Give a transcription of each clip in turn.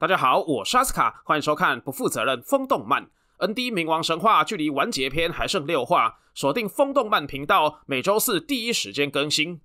大家好，我是阿斯卡，欢迎收看不负责任风动漫。N D 冥王神话距离完结篇还剩六话，锁定风动漫频道，每周四第一时间更新。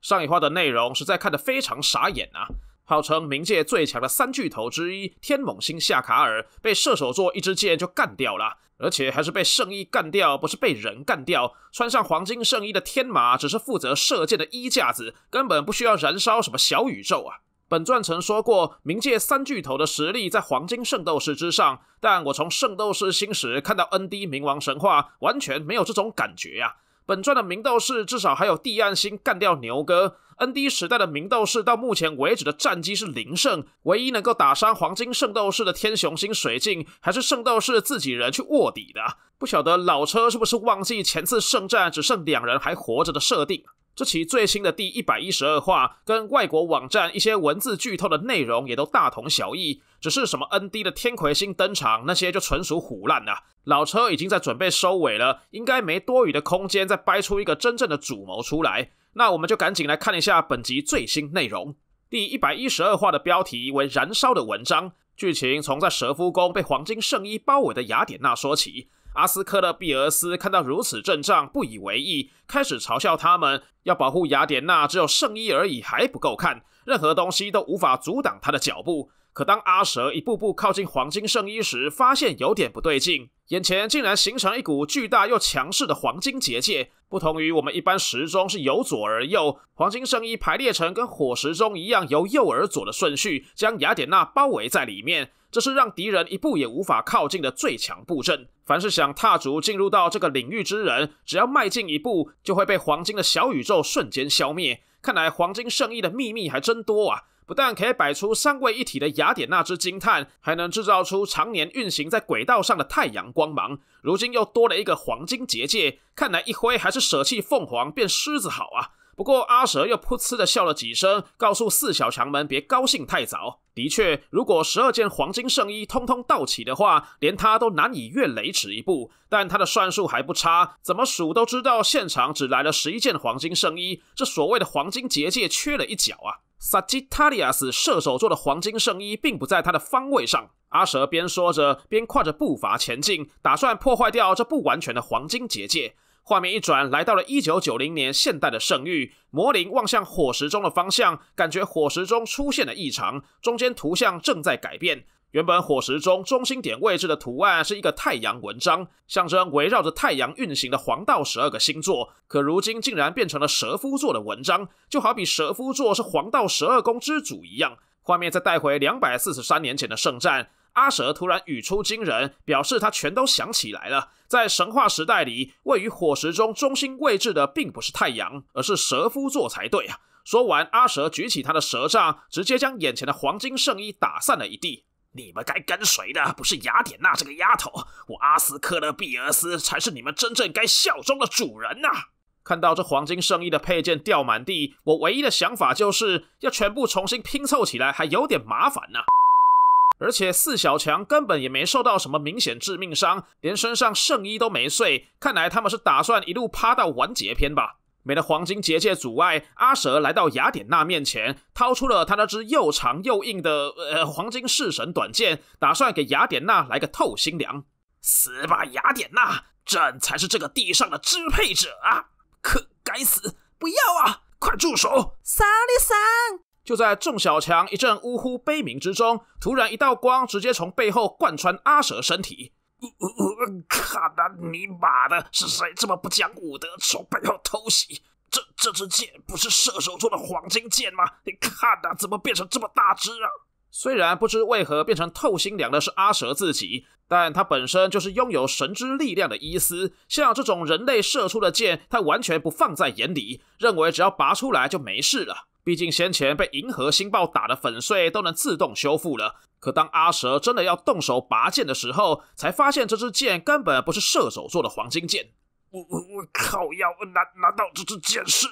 上一话的内容实在看得非常傻眼啊！号称冥界最强的三巨头之一天猛星夏卡尔，被射手座一支箭就干掉了，而且还是被圣衣干掉，不是被人干掉。穿上黄金圣衣的天马只是负责射箭的衣架子，根本不需要燃烧什么小宇宙啊！本传曾说过冥界三巨头的实力在黄金圣斗士之上，但我从圣斗士星矢看到 N D 冥王神话，完全没有这种感觉啊！本传的明斗士至少还有地暗星干掉牛哥，N D 时代的明斗士到目前为止的战绩是零胜，唯一能够打伤黄金圣斗士的天雄星水镜，还是圣斗士自己人去卧底的，不晓得老车是不是忘记前次圣战只剩两人还活着的设定。这期最新的第一百一十二话，跟外国网站一些文字剧透的内容也都大同小异，只是什么 N D 的天魁星登场那些就纯属胡烂了。老车已经在准备收尾了，应该没多余的空间再掰出一个真正的主谋出来。那我们就赶紧来看一下本集最新内容。第一百一十二话的标题为《燃烧的文章》，剧情从在蛇夫宫被黄金圣衣包围的雅典娜说起。阿斯克勒庇俄斯看到如此阵仗，不以为意，开始嘲笑他们：“要保护雅典娜，只有圣衣而已，还不够看。”任何东西都无法阻挡他的脚步。可当阿蛇一步步靠近黄金圣衣时，发现有点不对劲，眼前竟然形成一股巨大又强势的黄金结界。不同于我们一般时钟是由左而右，黄金圣衣排列成跟火时钟一样由右而左的顺序，将雅典娜包围在里面。这是让敌人一步也无法靠近的最强布阵。凡是想踏足进入到这个领域之人，只要迈进一步，就会被黄金的小宇宙瞬间消灭。看来黄金圣衣的秘密还真多啊！不但可以摆出三位一体的雅典娜之惊叹，还能制造出常年运行在轨道上的太阳光芒。如今又多了一个黄金结界，看来一挥还是舍弃凤凰变狮子好啊！不过，阿蛇又噗嗤的笑了几声，告诉四小强们别高兴太早。的确，如果十二件黄金圣衣通通到齐的话，连他都难以越雷池一步。但他的算术还不差，怎么数都知道，现场只来了十一件黄金圣衣，这所谓的黄金结界缺了一角啊萨吉塔利亚斯射手座的黄金圣衣并不在他的方位上。阿蛇边说着，边跨着步伐前进，打算破坏掉这不完全的黄金结界。画面一转，来到了一九九零年现代的圣域魔灵，望向火石中的方向，感觉火石中出现了异常，中间图像正在改变。原本火石中中心点位置的图案是一个太阳文章，象征围绕着太阳运行的黄道十二个星座，可如今竟然变成了蛇夫座的文章，就好比蛇夫座是黄道十二宫之主一样。画面再带回两百四十三年前的圣战。阿蛇突然语出惊人，表示他全都想起来了。在神话时代里，位于火石中中心位置的并不是太阳，而是蛇夫座才对啊！说完，阿蛇举起他的蛇杖，直接将眼前的黄金圣衣打散了一地。你们该跟谁的？不是雅典娜这个丫头，我阿斯克勒庇俄斯才是你们真正该效忠的主人呐！看到这黄金圣衣的配件掉满地，我唯一的想法就是要全部重新拼凑起来，还有点麻烦呢。而且四小强根本也没受到什么明显致命伤，连身上圣衣都没碎。看来他们是打算一路趴到完结篇吧。没了黄金结界阻碍，阿蛇来到雅典娜面前，掏出了他那只又长又硬的呃黄金弑神短剑，打算给雅典娜来个透心凉。死吧，雅典娜！朕才是这个地上的支配者啊！可该死，不要啊！快住手！萨利桑。就在众小强一阵呜呼悲鸣之中，突然一道光直接从背后贯穿阿蛇身体。看那尼玛的，是谁这么不讲武德，从背后偷袭？这这支箭不是射手中的黄金箭吗？你看呐，怎么变成这么大只啊？虽然不知为何变成透心凉的是阿蛇自己，但他本身就是拥有神之力量的伊斯，像这种人类射出的箭，他完全不放在眼里，认为只要拔出来就没事了。毕竟先前被银河星爆打得粉碎都能自动修复了，可当阿蛇真的要动手拔剑的时候，才发现这支剑根本不是射手座的黄金剑。我我我靠！要难难道这支剑是？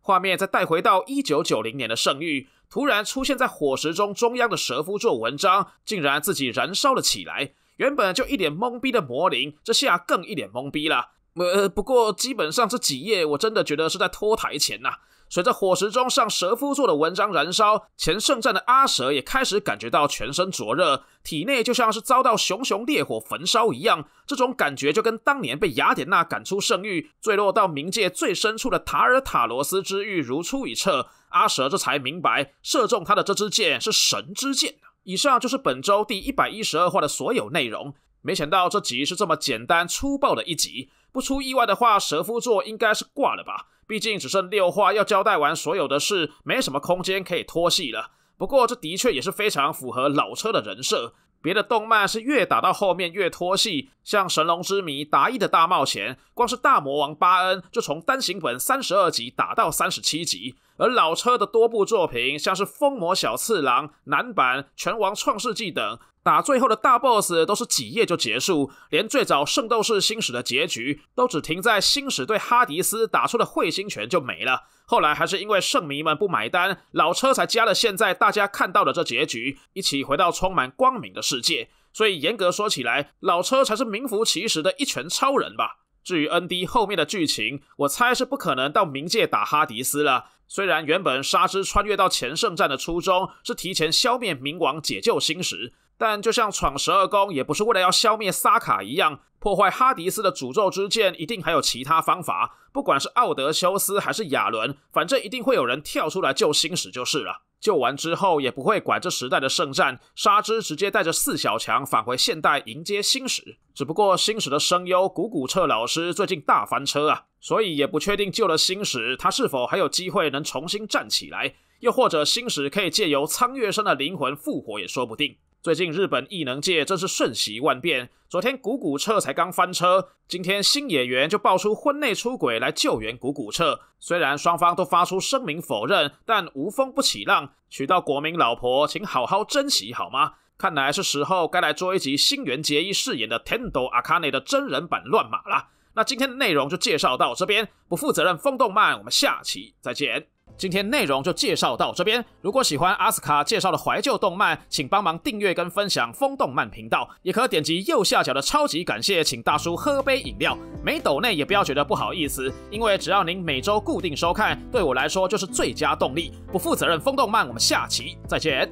画面再带回到一九九零年的圣域，突然出现在火石中中央的蛇夫座文章，竟然自己燃烧了起来。原本就一脸懵逼的魔灵，这下更一脸懵逼了。呃，不过基本上这几页，我真的觉得是在脱台前呐。随着火石中上蛇夫座的文章燃烧，前圣战的阿蛇也开始感觉到全身灼热，体内就像是遭到熊熊烈火焚烧一样。这种感觉就跟当年被雅典娜赶出圣域，坠落到冥界最深处的塔尔塔罗斯之域如出一辙。阿蛇这才明白，射中他的这支箭是神之箭。以上就是本周第一百一十二话的所有内容。没想到这集是这么简单粗暴的一集。不出意外的话，蛇夫座应该是挂了吧。毕竟只剩六话要交代完所有的事，没什么空间可以拖戏了。不过这的确也是非常符合老车的人设。别的动漫是越打到后面越拖戏，像《神龙之谜》《达意的大冒险》，光是大魔王巴恩就从单行本三十二集打到三十七集。而老车的多部作品，像是《封魔小次郎》、《男版拳王创世纪》等，打最后的大 BOSS 都是几页就结束。连最早《圣斗士星矢》的结局，都只停在星矢对哈迪斯打出的彗星拳就没了。后来还是因为圣迷们不买单，老车才加了现在大家看到的这结局，一起回到充满光明的世界。所以严格说起来，老车才是名副其实的一拳超人吧。至于 ND 后面的剧情，我猜是不可能到冥界打哈迪斯了。虽然原本沙之穿越到前圣战的初衷是提前消灭冥王、解救星矢，但就像闯十二宫也不是为了要消灭萨卡一样，破坏哈迪斯的诅咒之剑一定还有其他方法。不管是奥德修斯还是亚伦，反正一定会有人跳出来救星矢就是了。救完之后也不会管这时代的圣战，沙之直接带着四小强返回现代迎接星矢。只不过星矢的声优古古彻老师最近大翻车啊，所以也不确定救了星矢，他是否还有机会能重新站起来，又或者星矢可以借由苍月生的灵魂复活也说不定。最近日本异能界真是瞬息万变。昨天古古彻才刚翻车，今天新演员就爆出婚内出轨来救援古古彻。虽然双方都发出声明否认，但无风不起浪。娶到国民老婆，请好好珍惜好吗？看来是时候该来做一集新垣结衣饰演的 Tendo a k 阿卡内的真人版乱码啦。那今天的内容就介绍到这边，不负责任风动漫，我们下期再见。今天内容就介绍到这边。如果喜欢阿斯卡介绍的怀旧动漫，请帮忙订阅跟分享风动漫频道，也可点击右下角的超级感谢，请大叔喝杯饮料。没斗内也不要觉得不好意思，因为只要您每周固定收看，对我来说就是最佳动力。不负责任，风动漫，我们下期再见。